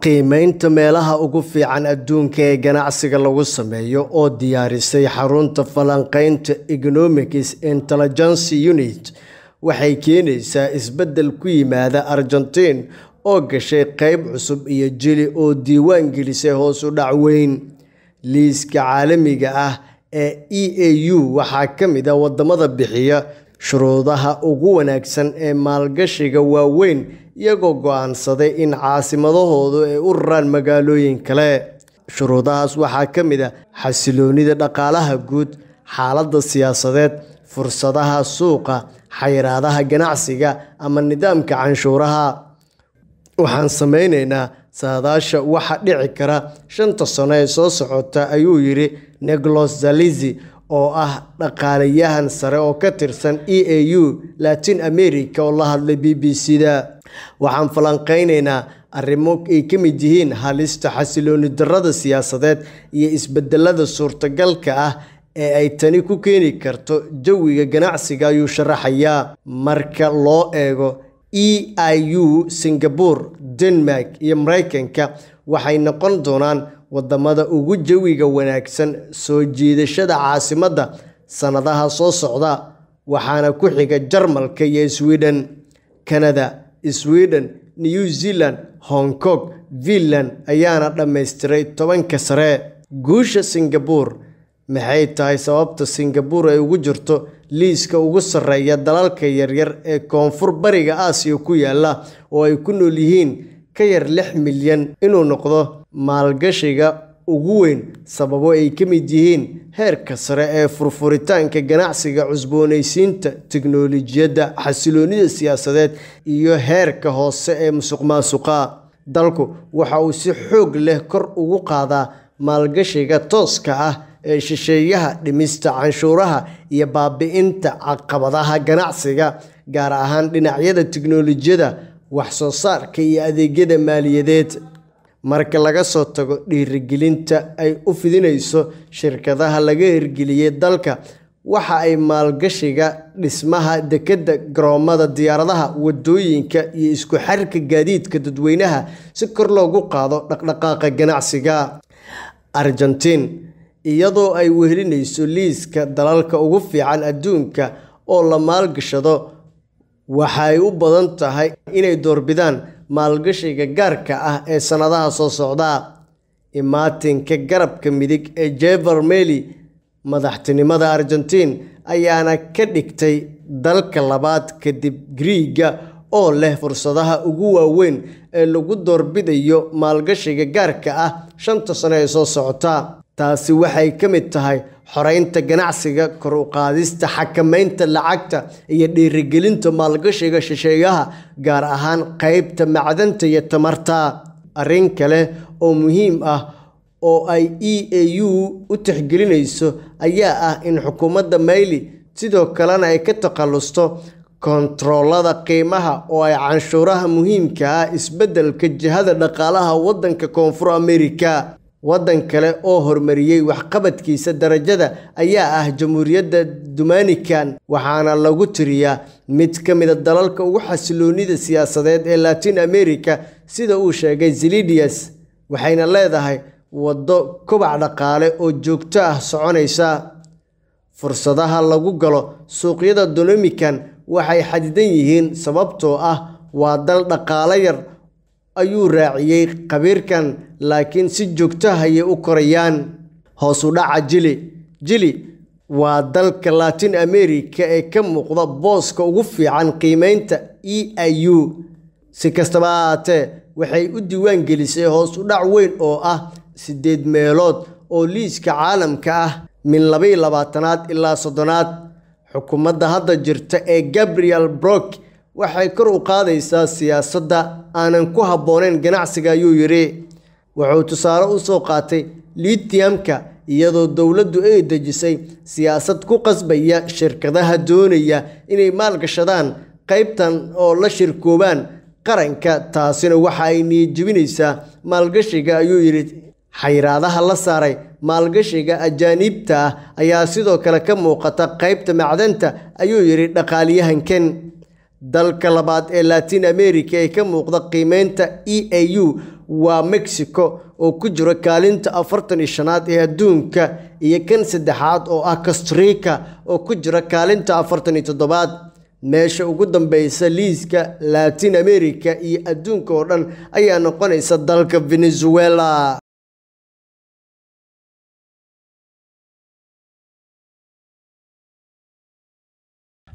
qiimaynta meelaha ugu fiican adduunka ee ganacsiga lagu sameeyo oo diyaarisay xarunta falanqaynta economics intelligence unit waxay keenaysaa isbeddel ku yimaada argentiin oo gashay qayb cusub iyo jili oo diiwaan gelisay hoosu u dhac weyn liiska caalamiga ah ee e a u waxaa ka mid a ah waddamada bixiya shuruudaha ugu wanaagsan ee maalgashiga waaweyn iyagoo go'aansaday in caasimadahoodu ay u raraan magaalooyin kale shuruudahaas waxaa ka mid a ah xasiloonida dhaqaalaha guud xaaladda siyaasadeed fursadaha suuqa xayiraadaha ganacsiga ama nidaamka canshuuraha waxaan samaynaynaa saadaasha waxa dhici kara shanta sano ee soo socota ayuu yidhi neglos zalizi oo ah dhaqaalayahan sare oo ka tirsan e a u latin america oo la hadlay b b c da waxaan falanqaynaynaa arrimo ay ka mid yihiin halista xasilooni darrada siyaasadeed iyo isbedelada suurtagalka ah ee ay tani ku keeni karto jawiga ganacsiga ayuu sharaxayaa marka loo eego e i u singapore denmark iyo maraykanka waxay noqon doonaan wadamada ugu jawiga wanaagsan soo jiidashada caasimadda sannadaha soo socda waxaana ku xiga jarmalka iyo sweden kanada sweden new zealand hong kong finland ayaana dhammaystiray tobanka sare guusha singabore maxay tahay sababta singabore ay ugu jirto liiska ugu sarreeya dalalka yaryar ee koonfur bariga aasiya ku yaala oo ay ku nool yihiin ka yar lix milyan inuu noqdo maalgashiga ugu weyn sababo ay ka mid yihiin heerka sare ee furfuritaanka ganacsiga cusboonaysiinta teknolojiyadda xasiloonida siyaasadeed iyo heerka hoose ee musuq dalku waxa uu si xoog leh kor ugu qaadaa maalgashiga tooska ah ee shisheeyaha dhimista canshuuraha iyo baabi'inta caqabadaha ganacsiga gaar ahaan dhinacyada tiknolojiyada wax soo saarka iyo adeegyada maaliyadeed marka laga soo tago dhiirigelinta ay u fidinayso shirkadaha laga hirgeliyay dalka waxa ay maalgashiga dhismaha dekedda garoomada diyaaradaha wadooyinka iyo isku xarka gaadiidka dadweynaha si kor loogu qaado dhaqdhaqaaqa ganacsiga argentiin iyadoo ay wehelinayso liiska dalalka ugu fiican adduunka oo la maalgashado waxay u badan tahay inay doorbidaan maalgashiga gaarka ah ee sannadaha soo socdaa imaatinka garabka midig ee jever meli madaxtinimada argentiin ayaana ka dhigtay dalka labaad kadib griiga oo leh fursadaha ugu waaweyn ee lagu doorbidayo maalgashiga gaarka ah shanta sano ee soo socotaa taasi waxay ka mid tahay xoreynta ganacsiga kor xakamaynta lacagta iyo dhiirigelinta maalgashiga shisheeyaha gaar ahaan qaybta macdanta iyo tamarta arrin kale oo muhiim ah oo ay e a u u tixgelinayso ayaa ah in xukuumadda mayli sidoo kalena ay ka takhallusto kontaroolada qiimaha oo ay canshuuraha muhiimka ah isbeddelka jihada dhaqaalaha waddanka koonfur amerika waddan kale oo horumariyey waxqabadkiisa darajada ayaa ah jamhuuriyadda dominican waxaana lagu tiriyaa mid ka mida dalalka ugu xasiloonida siyaasadeed ee latin america sida uu sheegay zelidias waxayna leedahay waddo kobac dhaqaale oo joogto ah soconaysa fursadaha lagu galo suuqyada dunomikan waxay xadidan yihiin sababtoo ah waa dal dhaqaale yar ayuu raaciyey khabiirkan laakiin si joogto hayay ah u korayaan hoosu dhaca jili jili waa dalka latin america ee ka muuqda booska ugu fiican qiimaynta e i u si kastaba ha waxay u diiwaan gelisay hoos dhac weyn oo ah siddeed meelood oo liiska caalamka ah min labaiyo labaatanaad ilaa soddonaad xukuumadda hadda jirta ee gabriel brock waxay kor u qaadaysaa siyaasadda aanan ku habbooneyn ganacsiga ayuu yidhi wuxuu tusaale u soo qaatay liitiamka iyadoo dowladdu ay dejisay siyaasad ku qasbaya shirkadaha doonaya inay maalgashadaan qaybtan oo la shirkoobaan qaranka taasina waxa ay niyajebinaysaa maalgashiga ayuu yidhi xayraadaha la saaray maalgashiga ajaaniibta ah ayaa sidoo kale ka muuqata qaybta macdanta ayuu yidhi dhaqaaliyahankan dalka labaad ee latin america ee ka muuqda qiimeynta e a u waa mexico oo ku jira kaalinta afartan iyo shanaad ee adduunka iyo kan saddexaad oo ah costrica oo ku jira kaalinta afartan iyo toddobaad meesha ugu dambeysa liiska latin america iyo adduunka oo dhan ayaa noqonaysa dalka venezuela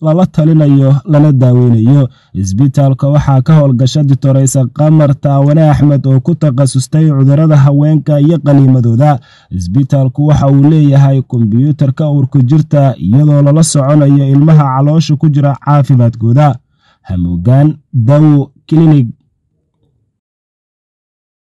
lala talinayo lana daaweynayo isbitaalka waxaa ka howlgasha ditoreysa qamar taawane axmed oo ku takhasustay cudurada haweenka iyo qaliimadooda isbitaalku waxa uu leeyahay kombyuutarka urku jirta iyadoo lala soconayo ilmaha caloosha ku jira caafimaadkooda hamuugaan dawo kilinig